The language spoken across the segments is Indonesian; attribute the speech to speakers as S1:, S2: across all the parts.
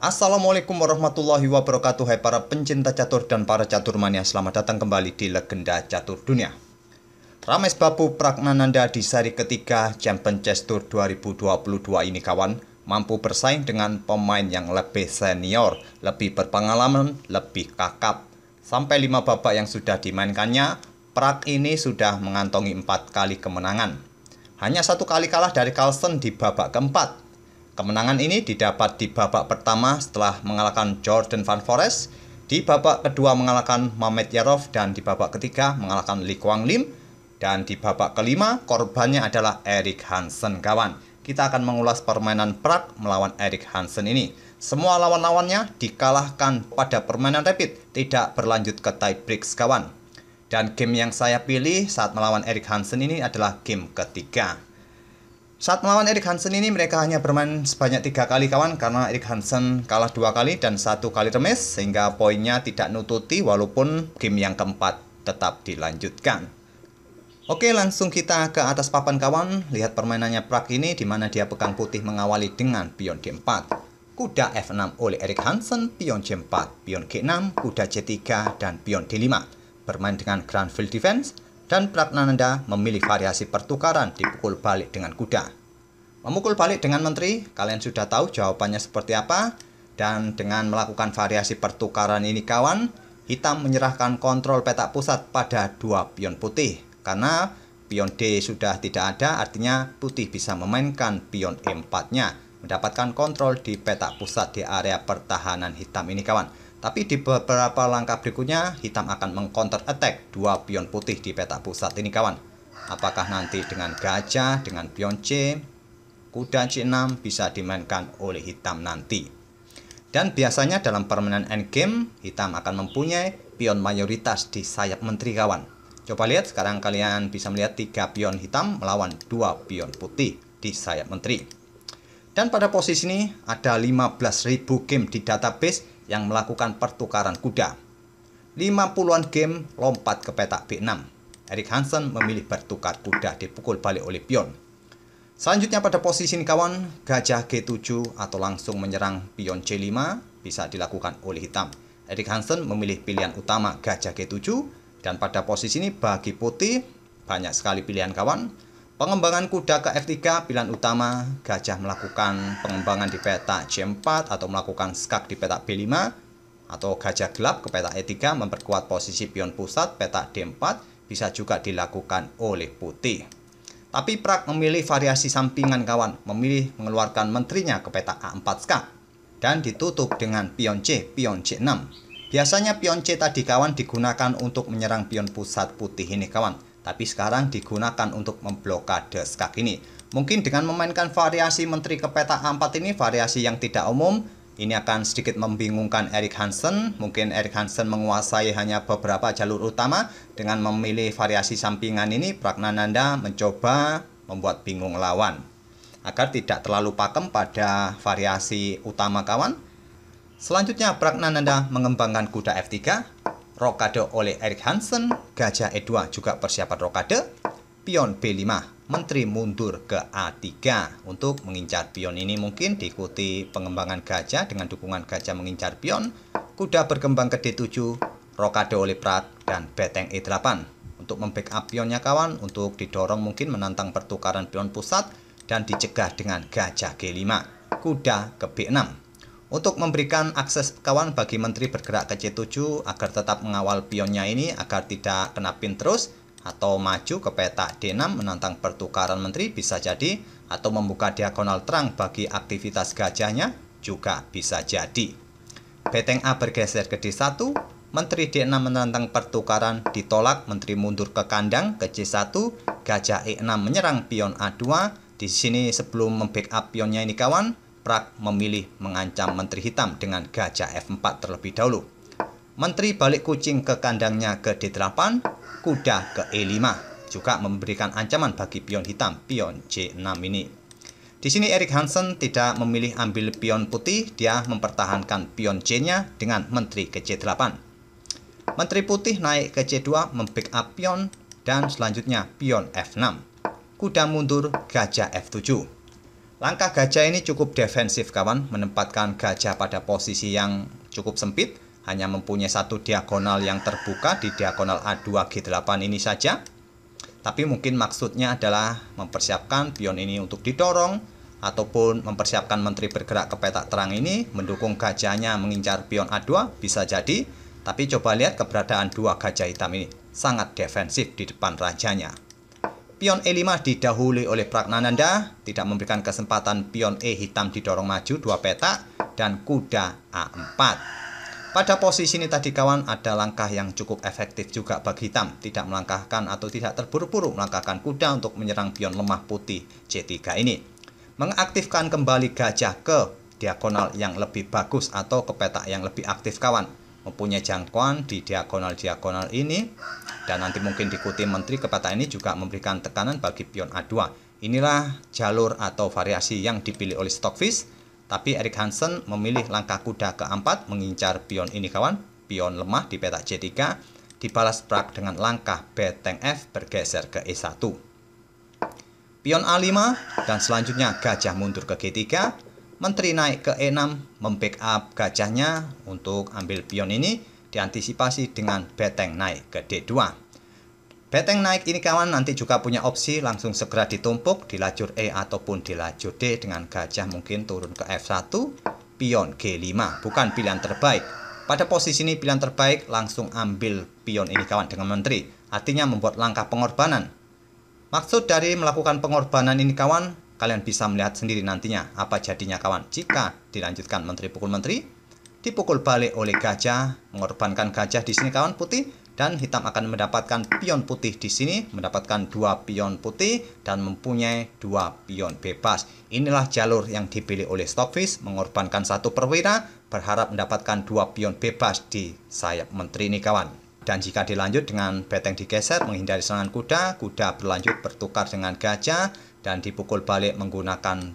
S1: Assalamualaikum warahmatullahi wabarakatuh Hai para pencinta catur dan para catur mania Selamat datang kembali di Legenda Catur Dunia Rames Bapu Pragnananda di seri ketiga Champion Chess Tour 2022 ini kawan Mampu bersaing dengan pemain yang lebih senior Lebih berpengalaman, lebih kakap Sampai lima babak yang sudah dimainkannya Prak ini sudah mengantongi empat kali kemenangan hanya satu kali kalah dari Carlsen di babak keempat Kemenangan ini didapat di babak pertama setelah mengalahkan Jordan Van Forest, di babak kedua mengalahkan Mamet Yarov, dan di babak ketiga mengalahkan Lee Kuang Lim, dan di babak kelima korbannya adalah Eric Hansen kawan. Kita akan mengulas permainan Prag melawan Eric Hansen ini. Semua lawan-lawannya dikalahkan pada permainan rapid, tidak berlanjut ke tie kawan. Dan game yang saya pilih saat melawan Eric Hansen ini adalah game ketiga. Saat melawan Erik Hansen ini mereka hanya bermain sebanyak tiga kali kawan karena Erik Hansen kalah dua kali dan satu kali remis sehingga poinnya tidak nututi walaupun game yang keempat tetap dilanjutkan. Oke langsung kita ke atas papan kawan lihat permainannya Prag ini di mana dia pegang putih mengawali dengan pion D4. Kuda F6 oleh Erik Hansen, pion C4, pion G6, kuda C3, dan pion D5. Bermain dengan field Defense, dan Pratnananda memilih variasi pertukaran dipukul balik dengan kuda. Memukul balik dengan menteri, kalian sudah tahu jawabannya seperti apa. Dan dengan melakukan variasi pertukaran ini kawan, hitam menyerahkan kontrol petak pusat pada dua pion putih. Karena pion D sudah tidak ada, artinya putih bisa memainkan pion E4-nya. Mendapatkan kontrol di petak pusat di area pertahanan hitam ini kawan. Tapi di beberapa langkah berikutnya, hitam akan mengcounter attack dua pion putih di peta pusat ini kawan. Apakah nanti dengan gajah, dengan pion C, kuda C6 bisa dimainkan oleh hitam nanti. Dan biasanya dalam permainan endgame, hitam akan mempunyai pion mayoritas di sayap menteri kawan. Coba lihat, sekarang kalian bisa melihat tiga pion hitam melawan dua pion putih di sayap menteri. Dan pada posisi ini, ada 15.000 game di database yang melakukan pertukaran kuda. 50-an game lompat ke petak B6. Erik Hansen memilih bertukar kuda dipukul balik oleh pion. Selanjutnya pada posisi ini kawan, gajah G7 atau langsung menyerang pion C5 bisa dilakukan oleh hitam. Erik Hansen memilih pilihan utama gajah G7 dan pada posisi ini bagi putih banyak sekali pilihan kawan Pengembangan kuda ke F3 pilihan utama, gajah melakukan pengembangan di peta c 4 atau melakukan skak di peta B5 atau gajah gelap ke peta E3 memperkuat posisi pion pusat peta D4 bisa juga dilakukan oleh putih. Tapi Prak memilih variasi sampingan kawan, memilih mengeluarkan menterinya ke peta A4 skak dan ditutup dengan pion C, pion C6. Biasanya pion C tadi kawan digunakan untuk menyerang pion pusat putih ini kawan tapi sekarang digunakan untuk memblokade skak ini. Mungkin dengan memainkan variasi menteri ke peta A4 ini, variasi yang tidak umum, ini akan sedikit membingungkan Eric Hansen. Mungkin Eric Hansen menguasai hanya beberapa jalur utama. Dengan memilih variasi sampingan ini, Pragnananda mencoba membuat bingung lawan. Agar tidak terlalu pakem pada variasi utama kawan. Selanjutnya, Pragnananda mengembangkan kuda F3 Rokade oleh Erik Hansen, Gajah E2 juga persiapan rokade, pion B5, menteri mundur ke A3. Untuk mengincar pion ini mungkin diikuti pengembangan gajah dengan dukungan gajah mengincar pion, kuda berkembang ke D7, rokade oleh Prat, dan beteng E8. Untuk membackup pionnya kawan, untuk didorong mungkin menantang pertukaran pion pusat dan dicegah dengan gajah G5, kuda ke B6 untuk memberikan akses kawan bagi menteri bergerak ke C7 agar tetap mengawal pionnya ini agar tidak kena pin terus atau maju ke peta D6 menantang pertukaran menteri bisa jadi atau membuka diagonal terang bagi aktivitas gajahnya juga bisa jadi. Beteng A bergeser ke D1, menteri D6 menantang pertukaran ditolak, menteri mundur ke kandang ke C1, gajah E6 menyerang pion A2. Di sini sebelum membackup pionnya ini kawan, Prak memilih mengancam Menteri Hitam dengan gajah F4 terlebih dahulu. Menteri balik kucing ke kandangnya ke D8, kuda ke E5, juga memberikan ancaman bagi pion hitam pion C6 ini. Di sini Erik Hansen tidak memilih ambil pion putih, dia mempertahankan pion C-nya dengan menteri ke C8. Menteri putih naik ke C2 membackup pion dan selanjutnya pion F6. Kuda mundur, gajah F7. Langkah gajah ini cukup defensif kawan, menempatkan gajah pada posisi yang cukup sempit, hanya mempunyai satu diagonal yang terbuka di diagonal A2G8 ini saja. Tapi mungkin maksudnya adalah mempersiapkan pion ini untuk didorong, ataupun mempersiapkan menteri bergerak ke petak terang ini mendukung gajahnya mengincar pion A2 bisa jadi tapi coba lihat keberadaan dua gajah hitam ini sangat defensif di depan rajanya Pion E5 didahului oleh Pragnananda, tidak memberikan kesempatan pion E hitam didorong maju dua petak dan kuda A4. Pada posisi ini tadi kawan ada langkah yang cukup efektif juga bagi hitam, tidak melangkahkan atau tidak terburu-buru melangkahkan kuda untuk menyerang pion lemah putih C3 ini. Mengaktifkan kembali gajah ke diagonal yang lebih bagus atau ke petak yang lebih aktif kawan mempunyai jangkauan di diagonal-diagonal ini dan nanti mungkin diikuti menteri Kepada ini juga memberikan tekanan bagi pion A2. Inilah jalur atau variasi yang dipilih oleh Stockfish, tapi Eric Hansen memilih langkah kuda keempat mengincar pion ini kawan, pion lemah di petak C3, dibalas prak dengan langkah beteng F bergeser ke E1. Pion A5 dan selanjutnya gajah mundur ke G3, Menteri naik ke E6 membackup gajahnya untuk ambil pion ini diantisipasi dengan beteng naik ke D2. Beteng naik ini kawan nanti juga punya opsi langsung segera ditumpuk di lajur E ataupun di lajur D dengan gajah mungkin turun ke F1, pion G5 bukan pilihan terbaik. Pada posisi ini pilihan terbaik langsung ambil pion ini kawan dengan menteri, artinya membuat langkah pengorbanan. Maksud dari melakukan pengorbanan ini kawan, Kalian bisa melihat sendiri nantinya apa jadinya kawan jika dilanjutkan menteri pukul menteri, dipukul balik oleh gajah, mengorbankan gajah di sini kawan putih, dan hitam akan mendapatkan pion putih di sini, mendapatkan dua pion putih, dan mempunyai dua pion bebas. Inilah jalur yang dipilih oleh Stockfish, mengorbankan satu perwira, berharap mendapatkan dua pion bebas di sayap menteri ini kawan. Dan jika dilanjut dengan beteng digeser menghindari serangan kuda, kuda berlanjut bertukar dengan gajah, dan dipukul balik menggunakan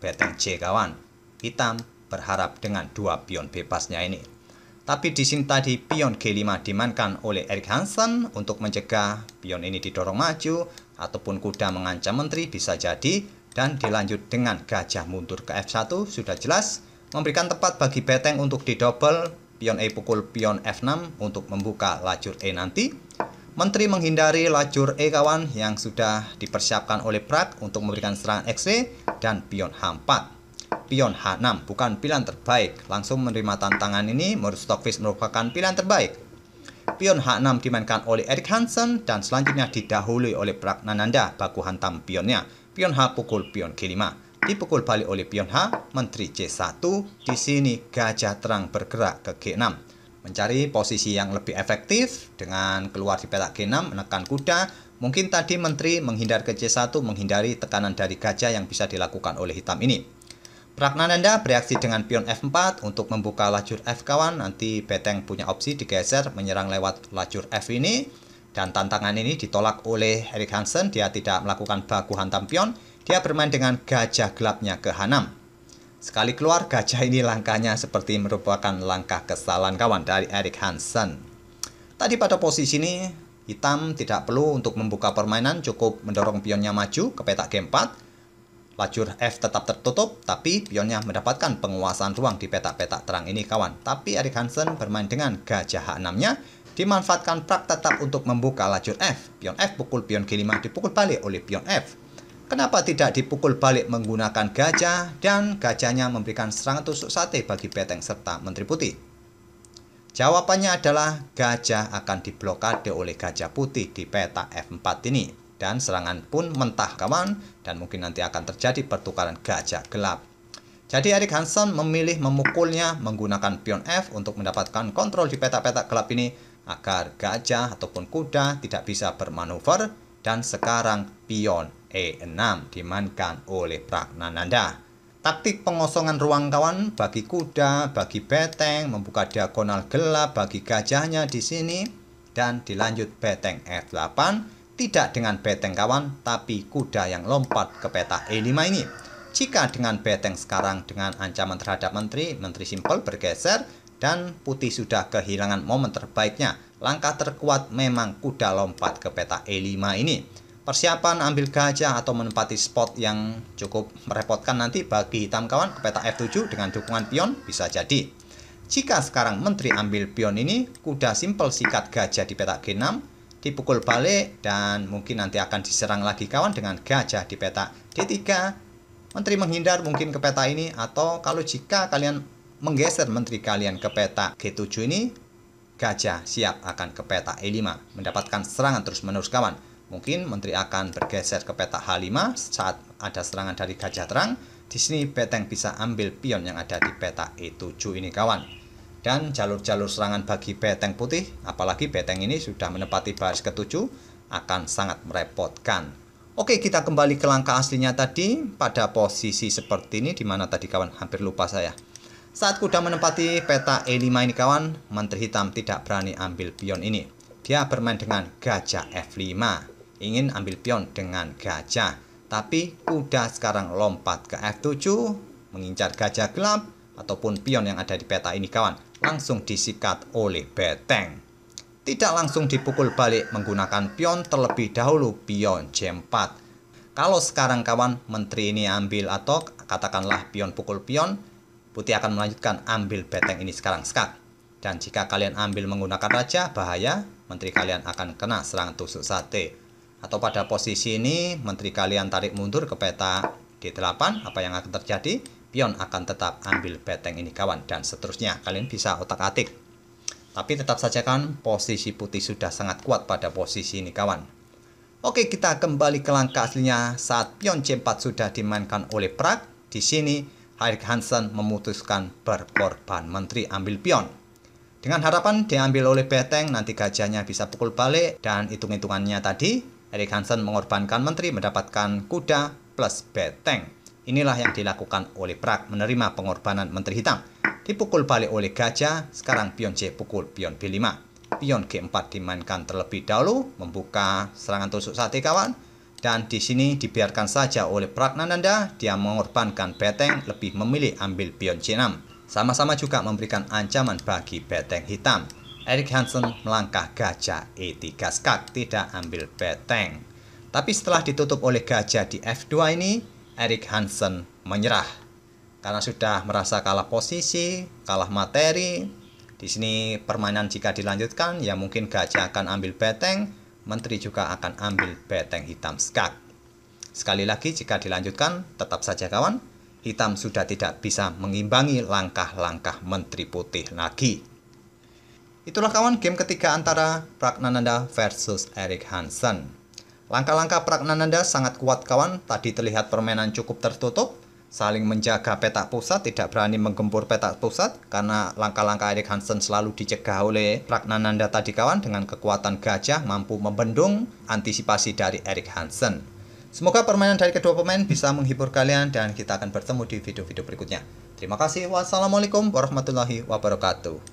S1: beteng C kawan. Hitam berharap dengan dua pion bebasnya ini. Tapi di sini tadi pion G5 dimainkan oleh Erik Hansen untuk mencegah pion ini didorong maju ataupun kuda mengancam menteri bisa jadi dan dilanjut dengan gajah mundur ke F1 sudah jelas memberikan tempat bagi beteng untuk didobel pion E pukul pion F6 untuk membuka lajur E nanti Menteri menghindari lajur E kawan yang sudah dipersiapkan oleh Prak untuk memberikan serangan X dan pion H4. Pion H6 bukan pilihan terbaik. Langsung menerima tantangan ini menurut Stockfish merupakan pilihan terbaik. Pion H6 dimainkan oleh Erik Hansen dan selanjutnya didahului oleh Prak Nananda baku hantam pionnya. Pion H pukul pion G5. Dipukul balik oleh pion H, Menteri C1. Di sini gajah terang bergerak ke G6 mencari posisi yang lebih efektif dengan keluar di petak G6 menekan kuda mungkin tadi menteri menghindar ke C1 menghindari tekanan dari gajah yang bisa dilakukan oleh hitam ini Pragnananda bereaksi dengan pion F4 untuk membuka lajur F kawan nanti beteng punya opsi digeser menyerang lewat lajur F ini dan tantangan ini ditolak oleh Erik Hansen dia tidak melakukan baku hantam pion dia bermain dengan gajah gelapnya ke H6 Sekali keluar gajah ini langkahnya seperti merupakan langkah kesalahan kawan dari Eric Hansen. Tadi pada posisi ini, hitam tidak perlu untuk membuka permainan, cukup mendorong pionnya maju ke petak game 4. Lajur F tetap tertutup, tapi pionnya mendapatkan penguasaan ruang di petak-petak terang ini kawan. Tapi Eric Hansen bermain dengan gajah H6-nya, dimanfaatkan prak tetap untuk membuka lajur F. Pion F pukul pion G5 dipukul balik oleh pion F. Kenapa tidak dipukul balik menggunakan gajah dan gajahnya memberikan serangan tusuk sate bagi Peteng serta Menteri Putih? Jawabannya adalah gajah akan diblokade oleh gajah putih di peta F4 ini dan serangan pun mentah kawan dan mungkin nanti akan terjadi pertukaran gajah gelap. Jadi Erik Hansen memilih memukulnya menggunakan pion F untuk mendapatkan kontrol di peta-peta gelap ini agar gajah ataupun kuda tidak bisa bermanuver dan sekarang pion E6 dimainkan oleh Pragnananda. Taktik pengosongan ruang kawan bagi kuda, bagi beteng, membuka diagonal gelap bagi gajahnya di sini dan dilanjut beteng F8 tidak dengan beteng kawan tapi kuda yang lompat ke peta E5 ini. Jika dengan beteng sekarang dengan ancaman terhadap menteri, menteri simpel bergeser dan putih sudah kehilangan momen terbaiknya. Langkah terkuat memang kuda lompat ke peta E5 ini persiapan ambil gajah atau menempati spot yang cukup merepotkan nanti bagi hitam kawan ke peta F7 dengan dukungan pion bisa jadi. Jika sekarang menteri ambil pion ini, kuda simpel sikat gajah di peta G6, dipukul balik, dan mungkin nanti akan diserang lagi kawan dengan gajah di peta D3. Menteri menghindar mungkin ke peta ini, atau kalau jika kalian menggeser menteri kalian ke peta G7 ini, gajah siap akan ke peta E5, mendapatkan serangan terus-menerus kawan. Mungkin menteri akan bergeser ke peta H5 saat ada serangan dari gajah terang. Di sini peteng bisa ambil pion yang ada di peta E7 ini kawan. Dan jalur-jalur serangan bagi peteng putih, apalagi peteng ini sudah menepati baris ke-7, akan sangat merepotkan. Oke, kita kembali ke langkah aslinya tadi pada posisi seperti ini di mana tadi kawan hampir lupa saya. Saat kuda menempati peta E5 ini kawan, menteri hitam tidak berani ambil pion ini. Dia bermain dengan gajah F5 ingin ambil pion dengan gajah. Tapi kuda sekarang lompat ke F7, mengincar gajah gelap, ataupun pion yang ada di peta ini kawan, langsung disikat oleh beteng. Tidak langsung dipukul balik menggunakan pion terlebih dahulu pion C4. Kalau sekarang kawan menteri ini ambil atau katakanlah pion pukul pion, putih akan melanjutkan ambil beteng ini sekarang skat. Dan jika kalian ambil menggunakan raja, bahaya, menteri kalian akan kena serangan tusuk sate atau pada posisi ini menteri kalian tarik mundur ke peta D8 apa yang akan terjadi pion akan tetap ambil beteng ini kawan dan seterusnya kalian bisa otak-atik tapi tetap saja kan posisi putih sudah sangat kuat pada posisi ini kawan Oke kita kembali ke langkah aslinya saat pion C4 sudah dimainkan oleh Prag di sini Erik Hansen memutuskan berkorban menteri ambil pion dengan harapan diambil oleh beteng nanti gajahnya bisa pukul balik dan hitung-hitungannya tadi Erik Hansen mengorbankan menteri mendapatkan kuda plus beteng. Inilah yang dilakukan oleh Prak menerima pengorbanan menteri hitam. Dipukul balik oleh gajah, sekarang pion C pukul pion B5. Pion G4 dimainkan terlebih dahulu, membuka serangan tusuk sate kawan. Dan di sini dibiarkan saja oleh Nananda. dia mengorbankan beteng lebih memilih ambil pion C6. Sama-sama juga memberikan ancaman bagi beteng hitam. Eric Hansen melangkah gajah E3 skak tidak ambil beteng. Tapi setelah ditutup oleh gajah di F2 ini, Eric Hansen menyerah. Karena sudah merasa kalah posisi, kalah materi. Di sini permainan jika dilanjutkan, ya mungkin gajah akan ambil beteng, menteri juga akan ambil beteng hitam skak. Sekali lagi jika dilanjutkan, tetap saja kawan, hitam sudah tidak bisa mengimbangi langkah-langkah menteri putih lagi. Itulah kawan game ketiga antara Pragnananda versus Erik Hansen. Langkah-langkah Pragnananda sangat kuat kawan, tadi terlihat permainan cukup tertutup, saling menjaga petak pusat, tidak berani menggempur petak pusat, karena langkah-langkah Erik Hansen selalu dicegah oleh Pragnananda tadi kawan dengan kekuatan gajah mampu membendung antisipasi dari Erik Hansen. Semoga permainan dari kedua pemain bisa menghibur kalian dan kita akan bertemu di video-video berikutnya. Terima kasih. Wassalamualaikum warahmatullahi wabarakatuh.